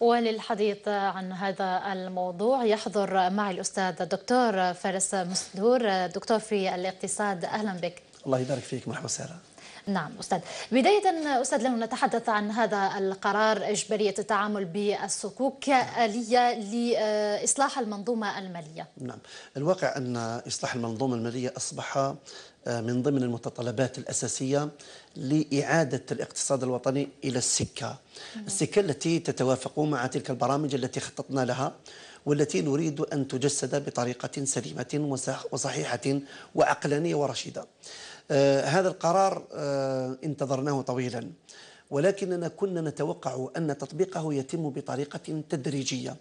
وللحديث عن هذا الموضوع يحضر معي الأستاذ الدكتور فارس مسدور دكتور في الاقتصاد أهلا بك الله يبارك فيك مرحبا وسهلا نعم أستاذ بداية أستاذ لو نتحدث عن هذا القرار إجبارية التعامل بالصكوك كآلية لإصلاح المنظومة المالية نعم الواقع أن إصلاح المنظومة المالية أصبح آه، من ضمن المتطلبات الأساسية لإعادة الاقتصاد الوطني إلى السكة السكة التي تتوافق مع تلك البرامج التي خططنا لها والتي نريد أن تجسد بطريقة سليمة وصحيحة وعقلانية ورشيدة آه، هذا القرار آه، انتظرناه طويلا ولكننا كنا نتوقع أن تطبيقه يتم بطريقة تدريجية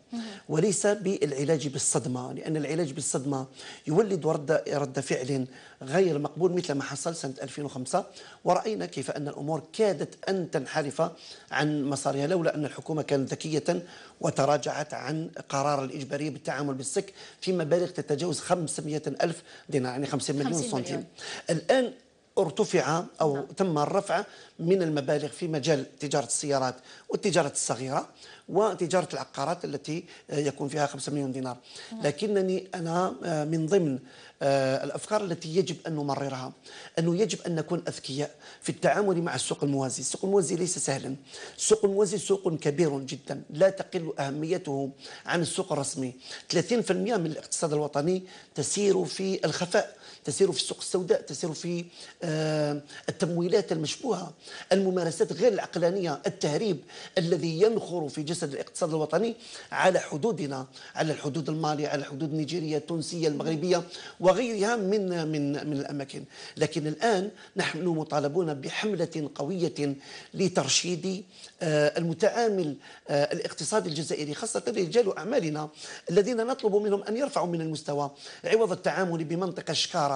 وليس بالعلاج بالصدمة لأن العلاج بالصدمة يولد رد, رد فعل غير مقبول مثل ما حصل سنة 2005 ورأينا كيف أن الأمور كادت أن تنحرف عن مسارها لولا أن الحكومة كانت ذكية وتراجعت عن قرار الإجبارية بالتعامل بالسك في مبالغ تتجاوز 500 ألف دينار يعني 50 مليون سنتيم الآن ارتفع أو نعم. تم الرفع من المبالغ في مجال تجارة السيارات والتجارة الصغيرة وتجارة العقارات التي يكون فيها 5 مليون دينار نعم. لكنني أنا آه، من ضمن آه، الأفكار التي يجب أن نمررها أنه يجب أن نكون أذكياء في التعامل مع السوق الموازي السوق الموازي ليس سهلا السوق الموازي سوق كبير جدا لا تقل أهميته عن السوق الرسمي 30% من الاقتصاد الوطني تسير في الخفاء تسير في السوق السوداء تسير في آه، التمويلات المشبوهة الممارسات غير العقلانية التهريب الذي ينخر في جسد الاقتصاد الوطني على حدودنا على الحدود المالية على الحدود النيجيرية التونسية المغربية وغيرها من من من الأماكن لكن الآن نحن مطالبون بحملة قوية لترشيد آه، المتعامل آه، الاقتصادي الجزائري خاصة رجال أعمالنا الذين نطلب منهم أن يرفعوا من المستوى عوض التعامل بمنطقة شكارة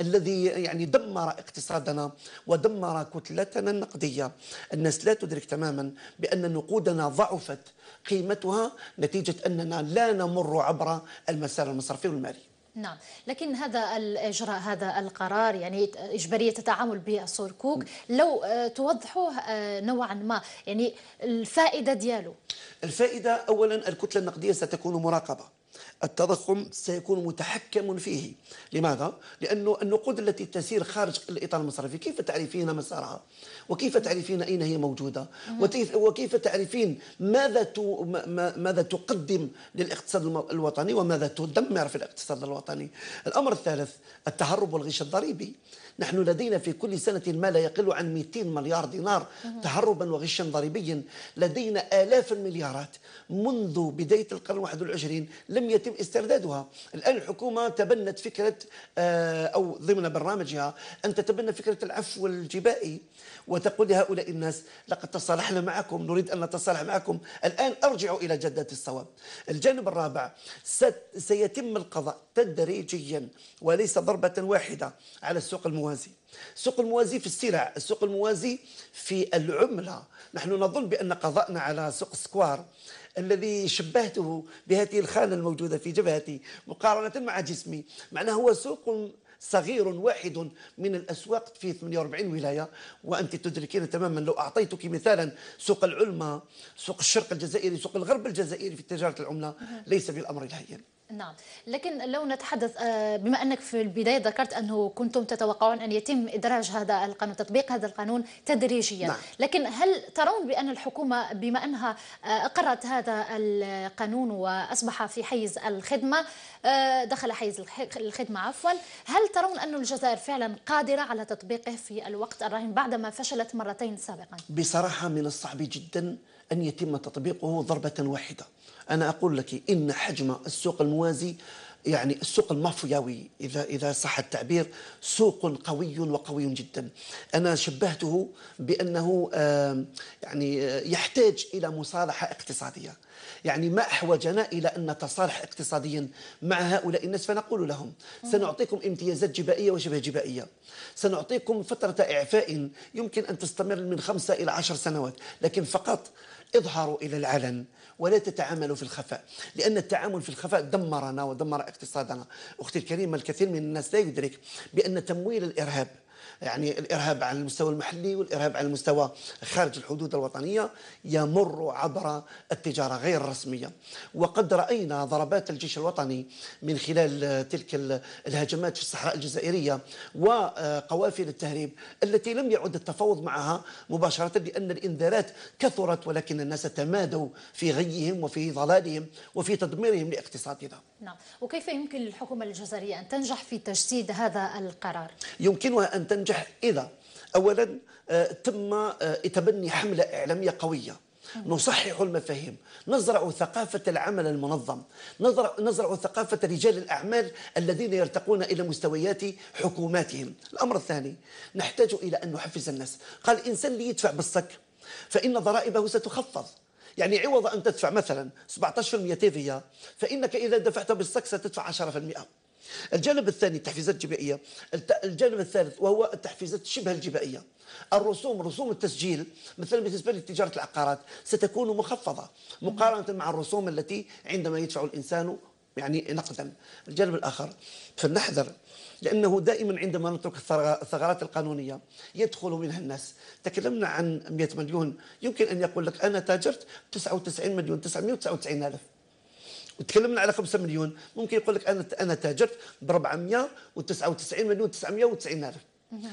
الذي يعني دمر اقتصادنا ودمر كتلتنا النقدية الناس لا تدرك تماما بأن نقودنا ضعفت قيمتها نتيجة أننا لا نمر عبر المسار المصرفي والمالي نعم لكن هذا الإجراء هذا القرار يعني إجبارية التعامل بالسوركوك لو آه، توضحوه آه، نوعا ما يعني الفائدة دياله الفائدة أولا الكتلة النقدية ستكون مراقبة التضخم سيكون متحكم فيه لماذا؟ لأنه النقود التي تسير خارج الإطار المصرفي كيف تعرفين مسارها؟ وكيف تعرفين أين هي موجودة؟ وكيف تعرفين ماذا ماذا تقدم للاقتصاد الوطني وماذا تدمر في الاقتصاد الوطني؟ الأمر الثالث التهرب والغش الضريبي نحن لدينا في كل سنة ما لا يقل عن 200 مليار دينار تهربا وغشا ضريبيا لدينا آلاف المليارات منذ بداية القرن 21 لم يتم يتم استردادها الآن الحكومة تبنت فكرة آه، أو ضمن برنامجها أن تتبنى فكرة العفو الجبائي وتقول لهؤلاء الناس لقد تصالحنا معكم نريد أن نتصالح معكم الآن أرجعوا إلى جدة الصواب الجانب الرابع سيتم القضاء تدريجيا وليس ضربة واحدة على السوق الموازي السوق الموازي في السلع السوق الموازي في العملة نحن نظن بأن قضاءنا على سوق سكوار الذي شبهته بهذه الخانة الموجودة في جبهتي مقارنة مع جسمي معناه هو سوق صغير واحد من الأسواق في 48 ولاية وأنت تدركين تماما لو أعطيتك مثالا سوق العلمة سوق الشرق الجزائري سوق الغرب الجزائري في تجارة العملة ليس بالأمر الهين نعم لكن لو نتحدث آه، بما أنك في البداية ذكرت أنه كنتم تتوقعون أن يتم إدراج هذا القانون تطبيق هذا القانون تدريجيا نعم. لكن هل ترون بأن الحكومة بما أنها آه، أقرت هذا القانون وأصبح في حيز الخدمة آه، دخل حيز الخدمة عفوا هل ترون أن الجزائر فعلا قادرة على تطبيقه في الوقت الراهن بعدما فشلت مرتين سابقا بصراحة من الصعب جدا أن يتم تطبيقه ضربة واحدة أنا أقول لك إن حجم السوق الموازي يعني السوق المافياوي اذا اذا صح التعبير سوق قوي وقوي جدا انا شبهته بانه يعني آه، يحتاج الى مصالحه اقتصاديه يعني ما أحوجنا إلى أن نتصالح اقتصاديا مع هؤلاء الناس فنقول لهم سنعطيكم امتيازات جبائية وشبه جبائية سنعطيكم فترة إعفاء يمكن أن تستمر من خمسة إلى عشر سنوات لكن فقط اظهروا إلى العلن ولا تتعاملوا في الخفاء لأن التعامل في الخفاء دمرنا ودمر اقتصادنا أختي الكريمة الكثير من الناس لا يدرك بأن تمويل الإرهاب يعني الارهاب على المستوى المحلي والارهاب على المستوى خارج الحدود الوطنيه يمر عبر التجاره غير الرسميه وقد راينا ضربات الجيش الوطني من خلال تلك الهجمات في الصحراء الجزائريه وقوافل التهريب التي لم يعد التفاوض معها مباشره لان الانذارات كثرت ولكن الناس تمادوا في غيهم وفي ضلالهم وفي تدميرهم لاقتصادنا. نعم، وكيف يمكن للحكومه الجزائريه ان تنجح في تجسيد هذا القرار؟ يمكنها ان تنجح تنجح إذا أولا آه، تم آه، تبني حملة إعلامية قوية نصحح المفاهيم نزرع ثقافة العمل المنظم نزرع, نزرع ثقافة رجال الأعمال الذين يرتقون إلى مستويات حكوماتهم الأمر الثاني نحتاج إلى أن نحفز الناس قال الإنسان اللي يدفع بالصك فإن ضرائبه ستخفض يعني عوض أن تدفع مثلا 17% تيفيا فإنك إذا دفعت بالصك ستدفع 10% الجانب الثاني التحفيزات الجبائية الجانب الثالث وهو التحفيزات شبه الجبائية الرسوم رسوم التسجيل مثلا بالنسبة لتجارة العقارات ستكون مخفضة مقارنة مع الرسوم التي عندما يدفع الإنسان يعني نقدا الجانب الآخر فلنحذر لأنه دائما عندما نترك الثغرات القانونية يدخل منها الناس تكلمنا عن 100 مليون يمكن أن يقول لك أنا تاجرت 99 مليون 999 ألف وتكلمنا على 5 مليون ممكن يقول لك انا انا تاجرت ب 499 مليون 990 الف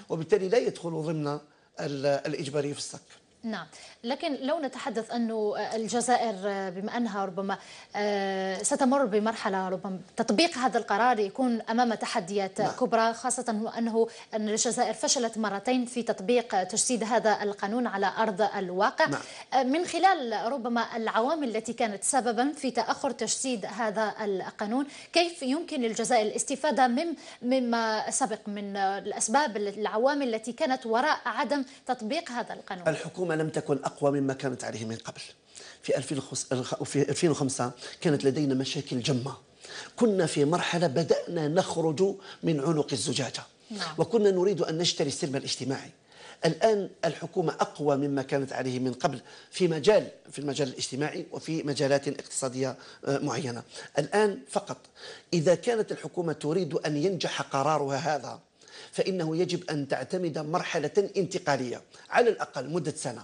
وبالتالي لا يدخل ضمن الاجباريه في الصك نعم لكن لو نتحدث أنه آه، الجزائر آه، بما أنها ربما آه، ستمر بمرحلة ربما تطبيق هذا القرار يكون أمام تحديات نعم. كبرى خاصة أنه أن الجزائر فشلت مرتين في تطبيق تجسيد هذا القانون على أرض الواقع نعم. من خلال ربما العوامل التي كانت سببا في تأخر تجسيد هذا القانون كيف يمكن للجزائر الاستفادة من مما سبق من الأسباب العوامل التي كانت وراء عدم تطبيق هذا القانون الحكومة لم تكن أقوى مما كانت عليه من قبل في 2005 كانت لدينا مشاكل جمة كنا في مرحلة بدأنا نخرج من عنق الزجاجة نعم. وكنا نريد أن نشتري السلم الاجتماعي الآن الحكومة أقوى مما كانت عليه من قبل في مجال في المجال الاجتماعي وفي مجالات اقتصادية آه، معينة الآن فقط إذا كانت الحكومة تريد أن ينجح قرارها هذا فإنه يجب أن تعتمد مرحلة انتقالية على الأقل مدة سنة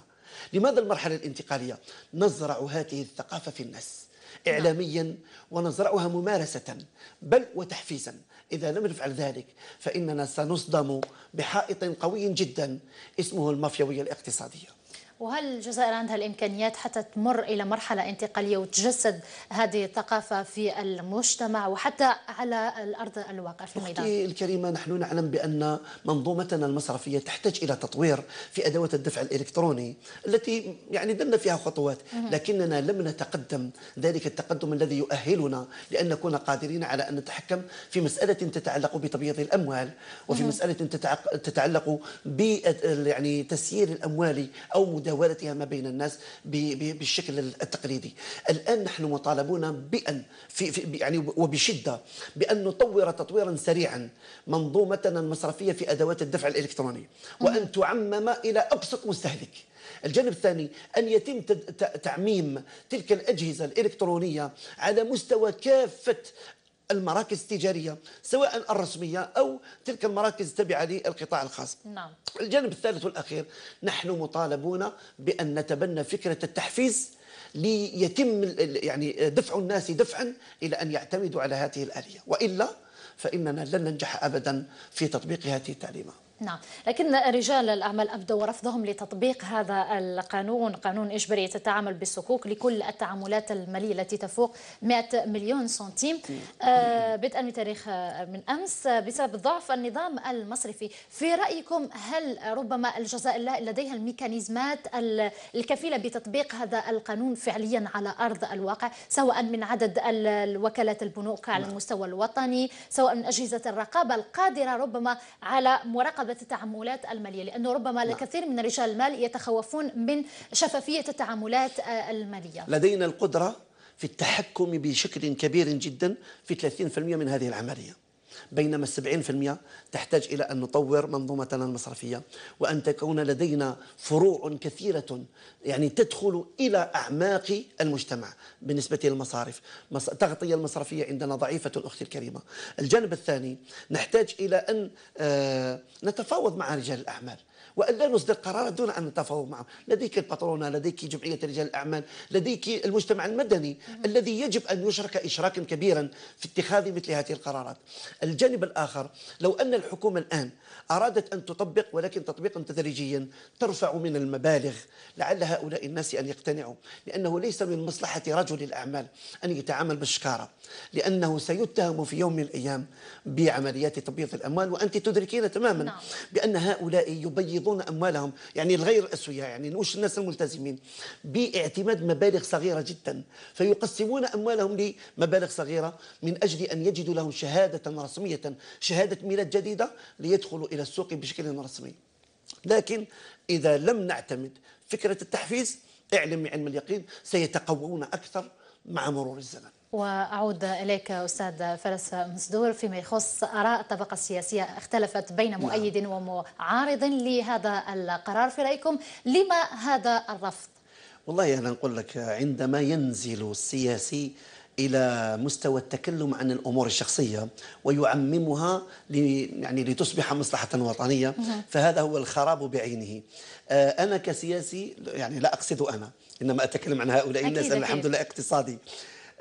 لماذا المرحلة الانتقالية؟ نزرع هذه الثقافة في الناس نعم. إعلاميا ونزرعها ممارسة بل وتحفيزا إذا لم نفعل ذلك فإننا سنصدم بحائط قوي جدا اسمه المافيوية الاقتصادية وهل الجزائر عندها الإمكانيات حتى تمر إلى مرحلة انتقالية وتجسد هذه الثقافة في المجتمع وحتى على الأرض الواقع في الميدان أختي الكريمة نحن نعلم بأن منظومتنا المصرفية تحتاج إلى تطوير في أدوات الدفع الإلكتروني التي يعني درنا فيها خطوات لكننا لم نتقدم ذلك التقدم الذي يؤهلنا لأن نكون قادرين على أن نتحكم في مسألة تتعلق بتبييض الأموال وفي مسألة تتعلق ب يعني تسيير الأموال أو مداولتها ما بين الناس بالشكل التقليدي الآن نحن مطالبون بأن في في يعني وبشدة بأن نطور تطويرا سريعا منظومتنا المصرفية في أدوات الدفع الإلكتروني وأن تعمم إلى أبسط مستهلك الجانب الثاني أن يتم تعميم تلك الأجهزة الإلكترونية على مستوى كافة المراكز التجارية سواء الرسمية أو تلك المراكز التابعة للقطاع الخاص نعم. الجانب الثالث والأخير نحن مطالبون بأن نتبنى فكرة التحفيز ليتم يعني دفع الناس دفعا إلى أن يعتمدوا على هذه الآلية وإلا فإننا لن ننجح أبدا في تطبيق هذه التعليمات نعم لكن رجال الأعمال أبدوا رفضهم لتطبيق هذا القانون قانون إجبارية التعامل بالصكوك لكل التعاملات المالية التي تفوق 100 مليون سنتيم آه، بدءا من تاريخ من أمس بسبب ضعف النظام المصرفي في رأيكم هل ربما الجزائر لديها الميكانيزمات الكفيلة بتطبيق هذا القانون فعليا على أرض الواقع سواء من عدد الوكالات البنوك على نعم. المستوى الوطني سواء من أجهزة الرقابة القادرة ربما على مراقبة مراقبة التعاملات المالية لأنه ربما لا. نعم. الكثير من رجال المال يتخوفون من شفافية التعاملات آه، المالية لدينا القدرة في التحكم بشكل كبير جدا في 30% من هذه العملية بينما 70% تحتاج إلى أن نطور منظومتنا المصرفية وأن تكون لدينا فروع كثيرة يعني تدخل إلى أعماق المجتمع بالنسبة للمصارف التغطية المصرفية عندنا ضعيفة الأخت الكريمة الجانب الثاني نحتاج إلى أن آه، نتفاوض مع رجال الأعمال والا نصدر قرار دون ان نتفاوض معهم لديك الباترونه لديك جمعيه رجال الاعمال لديك المجتمع المدني الذي يجب ان يشرك اشراكا كبيرا في اتخاذ مثل هذه القرارات الجانب الاخر لو ان الحكومه الان ارادت ان تطبق ولكن تطبيقا تدريجيا ترفع من المبالغ لعل هؤلاء الناس ان يقتنعوا لانه ليس من مصلحه رجل الاعمال ان يتعامل بالشكاره لانه سيتهم في يوم من الايام بعمليات تبييض الاموال وانت تدركين تماما نعم. بان هؤلاء يبيض يفيضون اموالهم يعني الغير اسوياء يعني وش الناس الملتزمين باعتماد مبالغ صغيره جدا فيقسمون اموالهم لمبالغ صغيره من اجل ان يجدوا لهم شهاده رسميه شهاده ميلاد جديده ليدخلوا الى السوق بشكل رسمي لكن اذا لم نعتمد فكره التحفيز اعلم علم اليقين سيتقوون اكثر مع مرور الزمن وأعود إليك أستاذ فارس مصدور فيما يخص آراء الطبقة السياسية اختلفت بين نعم. مؤيد ومعارض لهذا القرار في رأيكم لما هذا الرفض؟ والله أنا نقول لك عندما ينزل السياسي الى مستوى التكلم عن الامور الشخصيه ويعممها يعني لتصبح مصلحه وطنيه نعم. فهذا هو الخراب بعينه آه، انا كسياسي يعني لا اقصد انا انما اتكلم عن هؤلاء الناس الحمد لله اقتصادي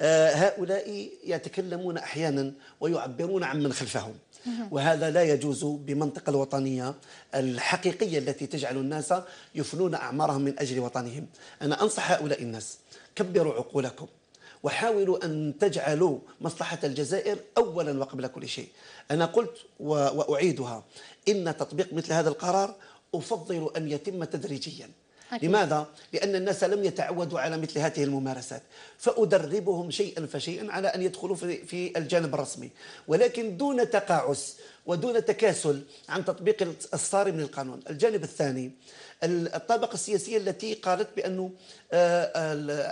آه، هؤلاء يتكلمون أحيانا ويعبرون عن من خلفهم وهذا لا يجوز بمنطقة الوطنية الحقيقية التي تجعل الناس يفنون أعمارهم من أجل وطنهم أنا أنصح هؤلاء الناس كبروا عقولكم وحاولوا أن تجعلوا مصلحة الجزائر أولا وقبل كل شيء أنا قلت وأعيدها إن تطبيق مثل هذا القرار أفضل أن يتم تدريجيا أكيد. لماذا؟ لأن الناس لم يتعودوا على مثل هذه الممارسات فأدربهم شيئا فشيئا على أن يدخلوا في, في الجانب الرسمي ولكن دون تقاعس ودون تكاسل عن تطبيق الصارم للقانون الجانب الثاني الطبقة السياسية التي قالت بأنه آه،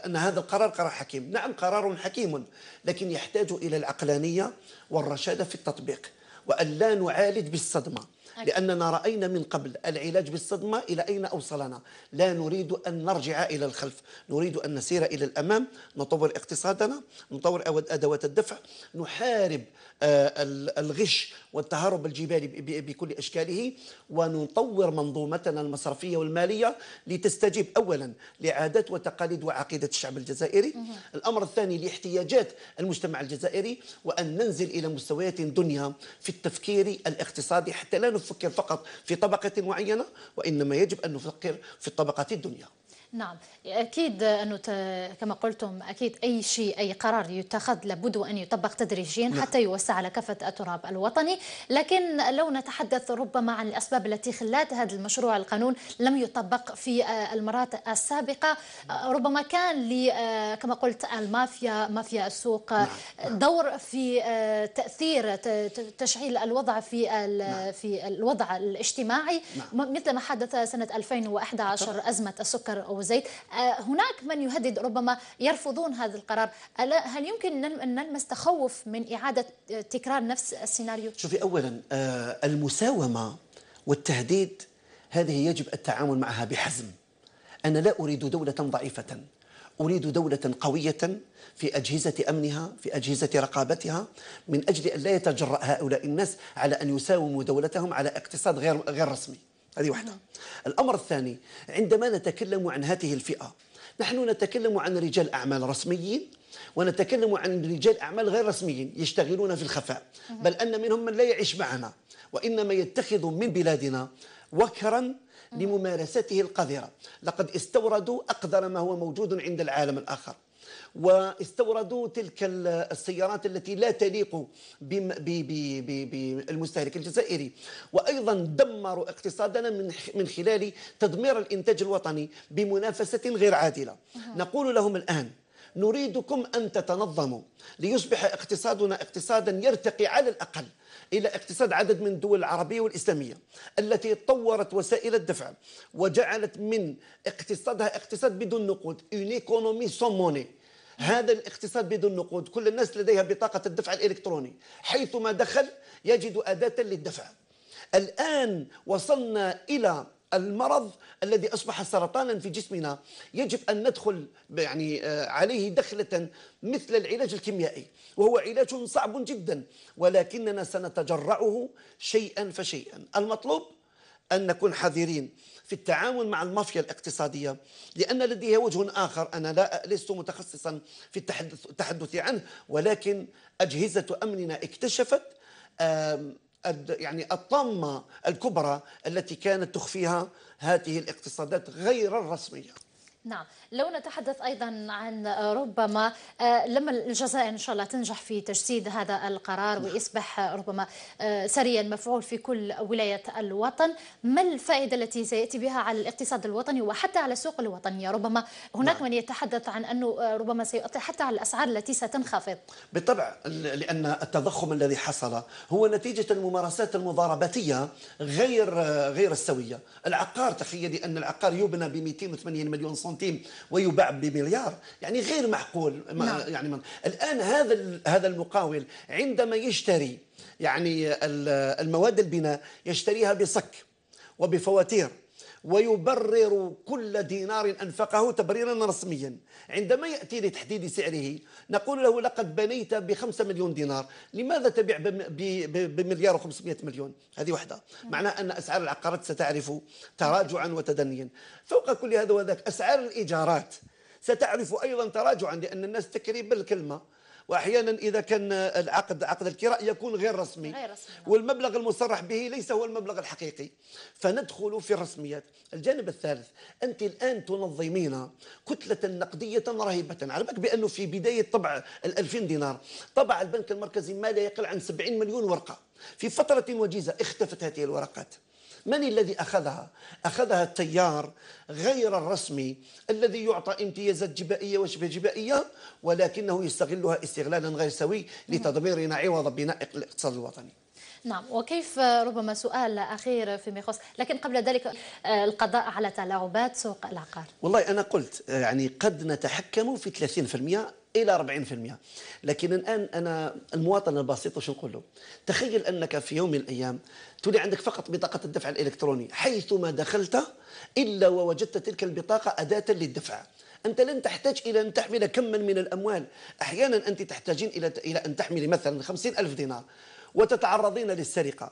أن هذا القرار قرار حكيم نعم قرار حكيم لكن يحتاج إلى العقلانية والرشادة في التطبيق وأن لا نعالج بالصدمة لأننا رأينا من قبل العلاج بالصدمة إلى أين أوصلنا لا نريد أن نرجع إلى الخلف نريد أن نسير إلى الأمام نطور اقتصادنا نطور أدوات الدفع نحارب آه، الغش والتهرب الجبالي بكل أشكاله ونطور منظومتنا المصرفية والمالية لتستجيب أولا لعادات وتقاليد وعقيدة الشعب الجزائري الأمر الثاني لاحتياجات المجتمع الجزائري وأن ننزل إلى مستويات دنيا في التفكير الاقتصادي حتى لا نفكر نفكر فقط في طبقة معينة وإنما يجب أن نفكر في الطبقات الدنيا نعم أكيد أنه كما قلتم أكيد أي شيء أي قرار يتخذ لابد ان يطبق تدريجيا نعم. حتى يوسع على كافة التراب الوطني لكن لو نتحدث ربما عن الأسباب التي خلات هذا المشروع القانون لم يطبق في المرات السابقة ربما كان ل كما قلت المافيا مافيا السوق نعم. دور في آه، تأثير تشعيل الوضع في نعم. في الوضع الاجتماعي نعم. مثل ما حدث سنة 2011 أزمة السكر أبو زيد آه، هناك من يهدد ربما يرفضون هذا القرار هل يمكن أن نلمس تخوف من إعادة آه، تكرار نفس السيناريو؟ شوفي أولا آه، المساومة والتهديد هذه يجب التعامل معها بحزم أنا لا أريد دولة ضعيفة أريد دولة قوية في أجهزة أمنها في أجهزة رقابتها من أجل أن لا يتجرأ هؤلاء الناس على أن يساوموا دولتهم على اقتصاد غير, غير رسمي هذه واحدة الأمر الثاني عندما نتكلم عن هذه الفئة نحن نتكلم عن رجال أعمال رسميين ونتكلم عن رجال أعمال غير رسميين يشتغلون في الخفاء بل أن منهم من لا يعيش معنا وإنما يتخذ من بلادنا وكرا لممارسته القذرة لقد استوردوا أقدر ما هو موجود عند العالم الآخر واستوردوا تلك السيارات التي لا تليق بالمستهلك الجزائري وايضا دمروا اقتصادنا من من خلال تدمير الانتاج الوطني بمنافسه غير عادله نقول لهم الان نريدكم أن تتنظموا ليصبح اقتصادنا اقتصادا يرتقي على الأقل إلى اقتصاد عدد من الدول العربية والإسلامية التي طورت وسائل الدفع وجعلت من اقتصادها اقتصاد بدون نقود اون ايكونومي سون موني هذا الاقتصاد بدون نقود كل الناس لديها بطاقة الدفع الإلكتروني حيثما دخل يجد أداة للدفع الآن وصلنا إلى المرض الذي أصبح سرطانا في جسمنا يجب أن ندخل يعني آه، عليه دخلة مثل العلاج الكيميائي وهو علاج صعب جدا ولكننا سنتجرعه شيئا فشيئا المطلوب أن نكون حذرين في التعامل مع المافيا الاقتصادية لأن لديها وجه آخر أنا لا لست متخصصا في التحدث, التحدث عنه ولكن أجهزة أمننا اكتشفت يعني الطامة الكبرى التي كانت تخفيها هذه الاقتصادات غير الرسمية نعم لو نتحدث أيضا عن ربما آه، لما الجزائر إن شاء الله تنجح في تجسيد هذا القرار نعم. ويصبح ربما آه، سريا مفعول في كل ولاية الوطن ما الفائدة التي سيأتي بها على الاقتصاد الوطني وحتى على السوق الوطنية ربما هناك نعم. من يتحدث عن أنه آه، ربما سيؤثر حتى على الأسعار التي ستنخفض بالطبع لأن التضخم الذي حصل هو نتيجة الممارسات المضارباتية غير غير السوية العقار تخيلي أن العقار يبنى ب 280 مليون صنع سنتيم ويباع بمليار يعني غير معقول نعم. يعني من الان هذا هذا المقاول عندما يشتري يعني المواد البناء يشتريها بصك وبفواتير ويبرر كل دينار أنفقه تبريرا رسميا عندما يأتي لتحديد سعره نقول له لقد بنيت بخمسة مليون دينار لماذا تبيع بمليار وخمسمائة مليون هذه واحدة معناه أن أسعار العقارات ستعرف تراجعا وتدنيا فوق كل هذا وذاك أسعار الإيجارات ستعرف أيضا تراجعا لأن الناس تكري بالكلمة واحيانا اذا كان العقد عقد الكراء يكون غير رسمي, غير رسمي. نعم. والمبلغ المصرح به ليس هو المبلغ الحقيقي فندخل في الرسميات الجانب الثالث انت الان تنظمين كتله نقديه رهيبه على بالك بانه في بدايه طبع ال 2000 دينار طبع البنك المركزي ما لا يقل عن 70 مليون ورقه في فتره وجيزه اختفت هذه الورقات من الذي أخذها؟ أخذها التيار غير الرسمي الذي يعطى امتيازات جبائية وشبه جبائية ولكنه يستغلها استغلالا غير سوي لتدميرنا عوض بناء الاقتصاد الوطني نعم وكيف ربما سؤال اخير فيما يخص لكن قبل ذلك آه، القضاء على تلاعبات سوق العقار والله انا قلت آه، يعني قد نتحكم في 30% الى 40% لكن الان انا المواطن البسيط واش نقول له تخيل انك في يوم من الايام تولي عندك فقط بطاقه الدفع الالكتروني حيثما دخلت الا ووجدت تلك البطاقه اداه للدفع انت لن تحتاج الى ان تحمل كما من الاموال احيانا انت تحتاجين الى الى ان تحملي مثلا 50000 دينار وتتعرضين للسرقه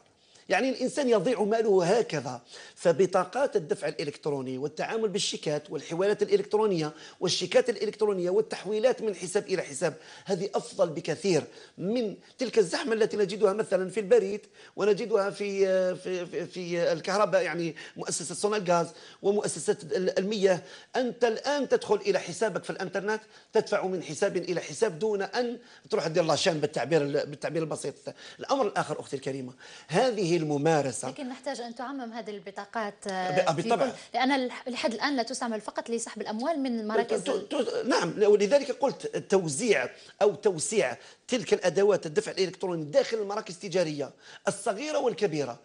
يعني الإنسان يضيع ماله هكذا فبطاقات الدفع الإلكتروني والتعامل بالشيكات والحوالات الإلكترونية والشيكات الإلكترونية والتحويلات من حساب إلى حساب هذه أفضل بكثير من تلك الزحمة التي نجدها مثلا في البريد ونجدها في في في, في الكهرباء يعني مؤسسة صنع الغاز ومؤسسة المياه أنت الآن تدخل إلى حسابك في الإنترنت تدفع من حساب إلى حساب دون أن تروح تدير شان بالتعبير بالتعبير البسيط الأمر الآخر أختي الكريمة هذه الممارسه لكن نحتاج ان تعمم هذه البطاقات آه، بالطبع لان لحد الان لا تستعمل فقط لسحب الاموال من مراكز تو تو نعم ولذلك قلت توزيع او توسيع تلك الادوات الدفع الالكتروني داخل المراكز التجاريه الصغيره والكبيره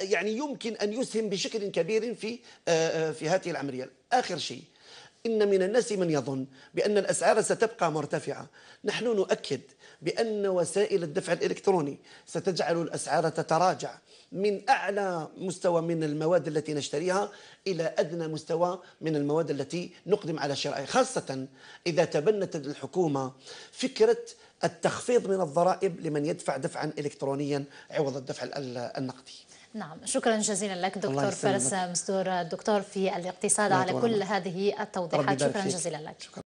يعني يمكن ان يسهم بشكل كبير في آه، آه، في هذه العمليه اخر شيء إن من الناس من يظن بأن الأسعار ستبقى مرتفعة نحن نؤكد بأن وسائل الدفع الإلكتروني ستجعل الأسعار تتراجع من أعلى مستوى من المواد التي نشتريها إلى أدنى مستوى من المواد التي نقدم على شرائها خاصة إذا تبنت الحكومة فكرة التخفيض من الضرائب لمن يدفع دفعا إلكترونيا عوض الدفع النقدي نعم شكرا جزيلا لك دكتور فارس مستور دكتور في الاقتصاد على كل هذه التوضيحات شكرا جزيلا لك شكرا.